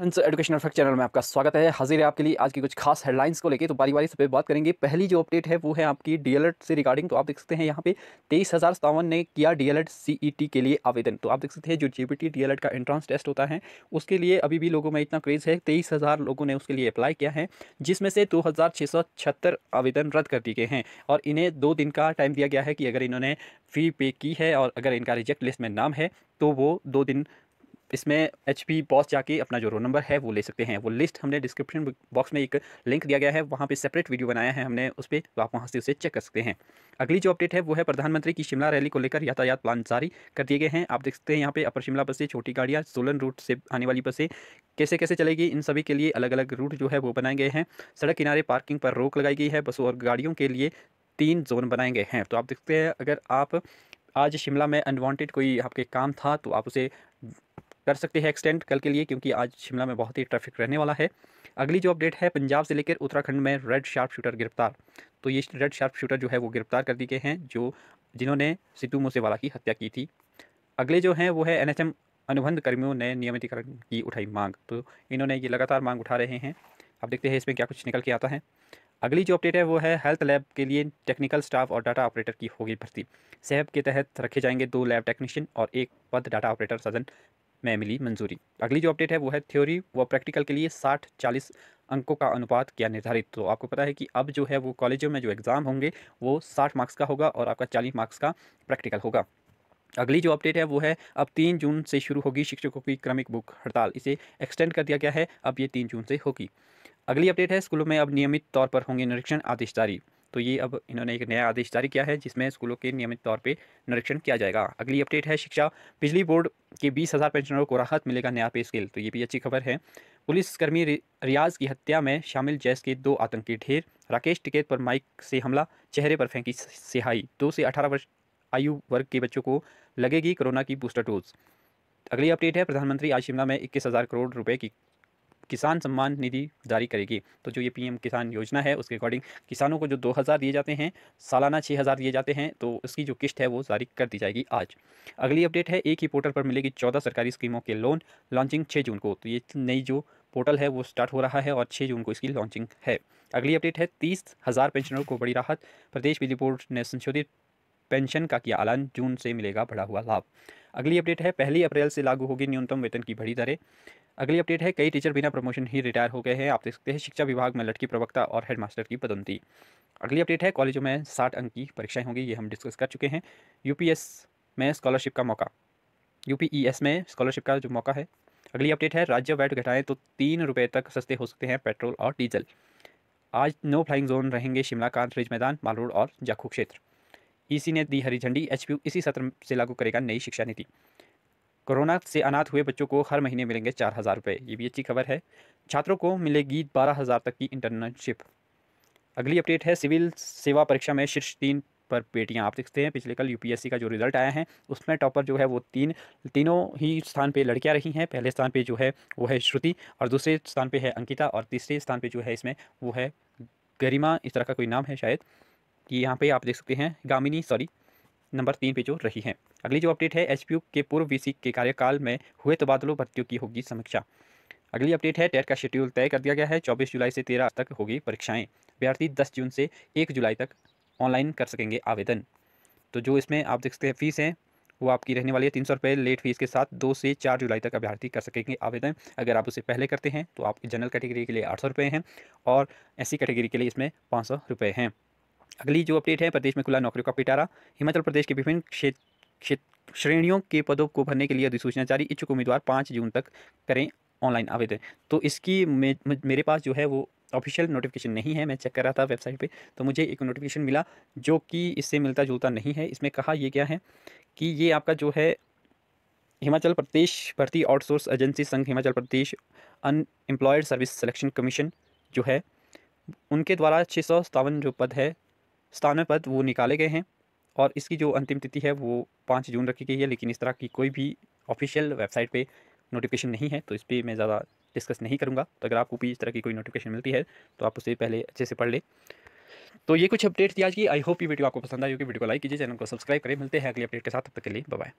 friends educational fact channel में आपका स्वागत है हाजिर है आपके लिए आज की कुछ खास हेडलाइंस को लेके तो बारी बारी से बात करेंगे पहली जो अपडेट है वो है आपकी डीएलएड से रिगार्डिंग तो आप देख सकते हैं यहाँ पे तेईस हज़ार सतावन ने किया डीएलएड सीईटी e के लिए आवेदन तो आप देख सकते हैं जो जेपीटी डीएलएड का एंट्रांस टेस्ट होता है उसके लिए अभी भी लोगों में इतना क्रेज़ है तेईस लोगों ने उसके लिए अप्लाई किया है जिसमें से दो आवेदन रद्द कर दिए गए हैं और इन्हें दो दिन का टाइम दिया गया है कि अगर इन्होंने फ़ी पे की है और अगर इनका रिजेक्ट लिस्ट में नाम है तो वो दो दिन इसमें एच पी बॉस जाके अपना जो रोल नंबर है वो ले सकते हैं वो लिस्ट हमने डिस्क्रिप्शन बॉक्स में एक लिंक दिया गया है वहाँ पर सेपरेट वीडियो बनाया है हमने उस पर तो आप वहाँ से उसे चेक कर सकते हैं अगली जो अपडेट है वो है प्रधानमंत्री की शिमला रैली को लेकर यातायात प्लान जारी कर दिए गए हैं आप देख सकते हैं यहाँ पे अपर शिमला बसें छोटी गाड़ियाँ सोलन रूट से आने वाली बसें कैसे कैसे चलेगी इन सभी के लिए अलग अलग रूट जो है वो बनाए गए हैं सड़क किनारे पार्किंग पर रोक लगाई गई है बसों और गाड़ियों के लिए तीन जोन बनाए गए हैं तो आप देखते हैं अगर आप आज शिमला में अनवांटेड कोई आपके काम था तो आप उसे कर सकते हैं एक्सटेंड कल के लिए क्योंकि आज शिमला में बहुत ही ट्रैफिक रहने वाला है अगली जो अपडेट है पंजाब से लेकर उत्तराखंड में रेड शार्प शूटर गिरफ्तार तो ये रेड शार्प शूटर जो है वो गिरफ्तार कर दिए हैं जो जिन्होंने सिद्धू मूसेवाला की हत्या की थी अगले जो हैं वो है एनएचएम अनुबंध कर्मियों ने नियमितीकरण की उठाई मांग तो इन्होंने ये लगातार मांग उठा रहे हैं अब देखते हैं इसमें क्या कुछ निकल के आता है अगली जो अपडेट है वो है हेल्थ लैब के लिए टेक्निकल स्टाफ और डाटा ऑपरेटर की होगी भर्ती सेहब के तहत रखे जाएंगे दो लैब टेक्नीशियन और एक पद डाटा ऑपरेटर सदन में मिली मंजूरी अगली जो अपडेट है वो है थ्योरी व प्रैक्टिकल के लिए साठ चालीस अंकों का अनुपात किया निर्धारित तो आपको पता है कि अब जो है वो कॉलेजों में जो एग्ज़ाम होंगे वो साठ मार्क्स का होगा और आपका चालीस मार्क्स का प्रैक्टिकल होगा अगली जो अपडेट है वो है अब तीन जून से शुरू होगी शिक्षकों की क्रमिक बुक हड़ताल इसे एक्सटेंड कर दिया गया है अब ये तीन जून से होगी अगली अपडेट है स्कूलों में अब नियमित तौर पर होंगे निरीक्षण आदेश जारी तो ये अब इन्होंने एक नया आदेश जारी किया है जिसमें स्कूलों के नियमित तौर पर निरीक्षण किया जाएगा अगली अपडेट है शिक्षा बिजली बोर्ड के बीस हज़ार पेंशनरों को राहत मिलेगा नया पे स्केल तो ये भी अच्छी खबर है पुलिसकर्मी रियाज की हत्या में शामिल जैस के दो आतंकी ढेर राकेश टिकेत पर माइक से हमला चेहरे पर फेंकी सिहाई दो से अठारह वर्ष आयु वर्ग के बच्चों को लगेगी कोरोना की बूस्टर डोज अगली अपडेट है प्रधानमंत्री आज शिमला में इक्कीस हज़ार करोड़ रुपए की किसान सम्मान निधि जारी करेगी तो जो ये पीएम किसान योजना है उसके अकॉर्डिंग किसानों को जो दो हज़ार दिए जाते हैं सालाना छः हज़ार दिए जाते हैं तो उसकी जो किस्त है वो जारी कर दी जाएगी आज अगली अपडेट है एक ही पोर्टल पर मिलेगी चौदह सरकारी स्कीमों के लोन लॉन्चिंग छः जून को तो ये नई जो पोर्टल है वो स्टार्ट हो रहा है और छः जून को इसकी लॉन्चिंग है अगली अपडेट है तीस हज़ार पेंशनरों को बड़ी राहत प्रदेश बिजली बोर्ड ने संशोधित पेंशन का किया ऐलान जून से मिलेगा बढ़ा हुआ लाभ अगली अपडेट है पहली अप्रैल से लागू होगी न्यूनतम वेतन की बढ़ी दरें अगली अपडेट है कई टीचर बिना प्रमोशन ही रिटायर हो गए हैं आप देख सकते हैं शिक्षा विभाग में लटकी प्रवक्ता और हेडमास्टर की पदोन्नति अगली अपडेट है कॉलेजों में साठ अंक की परीक्षाएं होंगी ये हम डिस्कस कर चुके हैं यूपीएस में स्कॉलरशिप का मौका यूपीईएस में स्कॉलरशिप का जो मौका है अगली अपडेट है राज्य वैट घटाएं तो तीन रुपये तक सस्ते हो सकते हैं पेट्रोल और डीजल आज नो फ्लाइंग जोन रहेंगे शिमला कांतरेज मैदान मालरोड और जाखू क्षेत्र ईसी ने दी हरी झंडी एच इसी सत्र से लागू करेगा नई शिक्षा नीति कोरोना से अनाथ हुए बच्चों को हर महीने मिलेंगे चार हज़ार रुपये ये भी अच्छी खबर है छात्रों को मिलेगी बारह हज़ार तक की इंटर्नशिप अगली अपडेट है सिविल सेवा परीक्षा में शीर्ष तीन पर बेटियां आप देखते हैं पिछले कल यूपीएससी का जो रिजल्ट आया है उसमें टॉपर जो है वो तीन तीनों ही स्थान पे लड़कियां रही हैं पहले स्थान पे जो है वो है श्रुति और दूसरे स्थान पे है अंकिता और तीसरे स्थान पे जो है इसमें वो है गरिमा इस तरह का कोई नाम है शायद कि यहाँ पे आप देख सकते हैं गामिनी सॉरी नंबर तीन पे जो रही है अगली जो अपडेट है एच के पूर्व वी के कार्यकाल में हुए तबादलों तो भर्तियों की होगी समीक्षा अगली अपडेट है टेट का शेड्यूल तय कर दिया गया है 24 जुलाई से 13 तक होगी परीक्षाएं अभ्यर्थी 10 जून से 1 जुलाई तक ऑनलाइन कर सकेंगे आवेदन तो जो इसमें आप देख सकते हैं फीस हैं वो आपकी रहने वाली है तीन सौ रुपये लेट फीस के साथ दो से चार जुलाई तक अभ्यर्थी कर सकेंगे आवेदन अगर आप उसे पहले करते हैं तो आपकी जनरल कैटेगरी के लिए आठ सौ रुपये हैं और ऐसी कैटेगरी के लिए इसमें पाँच सौ रुपये हैं अगली जो अपडेट है प्रदेश में खुला नौकरियों का पिटारा हिमाचल प्रदेश के विभिन्न क्षेत्र श्रेणियों के पदों को भरने के लिए अधिसूचना जारी इच्छुक उम्मीदवार पाँच जून तक करें ऑनलाइन आवेदन तो इसकी मेरे पास जो है वो ऑफिशियल नोटिफिकेशन नहीं है मैं चेक कर रहा था वेबसाइट पे तो मुझे एक नोटिफिकेशन मिला जो कि इससे मिलता जुलता नहीं है इसमें कहा यह क्या है कि ये आपका जो है हिमाचल प्रदेश भर्ती आउटसोर्स एजेंसी संघ Himachal Pradesh unemployed service selection commission जो है उनके द्वारा छः सौ जो पद है स्थानों पद वो निकाले गए हैं और इसकी जो अंतिम तिथि है वो पाँच जून रखी गई है लेकिन इस तरह की कोई भी ऑफिशियल वेबसाइट पे नोटिफिकेशन नहीं है तो इस पर मैं ज़्यादा डिस्कस नहीं करूँगा तो अगर आपको भी इस तरह की कोई नोटिफिकेशन मिलती है तो आप उसे पहले अच्छे से पढ़ लें तो ये कुछ अपडेट थी आज की आई होप ये वीडियो आपको पसंद आई होगी वीडियो को लाइक कीजिए चैनल को सब्सक्राइब करें मिलते हैं अगले अपडेट के साथ तब तक के लिए बाय